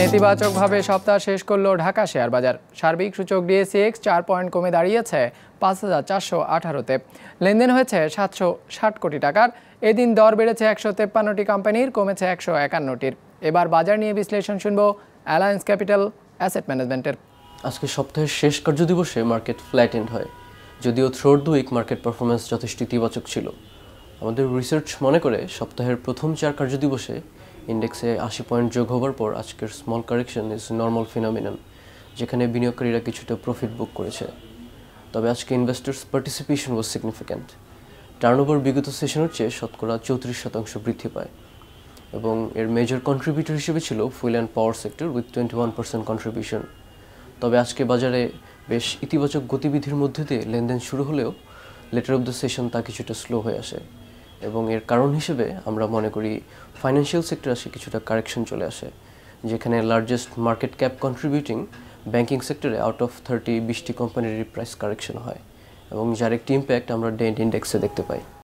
নেতিবাচকভাবে সপ্তাহ শেষ করল ঢাকা শেয়ার বাজার সার্বিক সূচক ডিএসিএক্স চার পয়েন্ট কমে দাঁড়িয়েছে পাঁচ হাজার চারশো আঠারোতে লেনদেন হয়েছে সাতশো ষাট কোটি টাকার এদিন দর বেড়েছে একশো তেপ্পান্নটি কোম্পানির কমেছে একশো একান্নটির এবার বাজার নিয়ে বিশ্লেষণ শুনব অ্যালায়েন্স ক্যাপিটাল অ্যাসেট ম্যানেজমেন্টের আজকে সপ্তাহের শেষ কার্য দিবসে মার্কেট ফ্ল্যাটেন্ড হয় যদিও থ্রোর দু মার্কেট পারফরমেন্স যথেষ্ট ইতিবাচক ছিল আমাদের রিসার্চ মনে করে সপ্তাহের প্রথম চার দিবসে ইন্ডেক্সে আশি পয়েন্ট যোগ হওয়ার পর আজকের small correction is normal phenomenon যেখানে বিনিয়োগকারীরা কিছুটা প্রফিট বুক করেছে তবে আজকে investors participation was significant turnover বিগত সেশনের চেয়ে শতকরা চৌত্রিশ শতাংশ বৃদ্ধি পায় এবং এর মেজর কন্ট্রিবিউটর হিসেবে ছিল fuel and power sector with twenty one percent contribution তবে আজকে বাজারে বেশ ইতিবাচক গতিবিধির মধ্যে দিয়ে লেনদেন শুরু হলেও লেটার অফ দ্য সেশন তা কিছুটা স্লো হয়ে আসে এবং এর কারণ হিসেবে আমরা মনে করি ফাইন্যান্সিয়াল সেক্টর আসে কিছুটা কারেকশন চলে আসে যেখানে largest market cap contributing banking সেক্টরে আউট অফ থার্টি বিশটি কোম্পানির প্রাইস কারেকশন হয় এবং যার একটি ইম্প্যাক্ট আমরা ডেন্ট ইন্ডেক্সে দেখতে পাই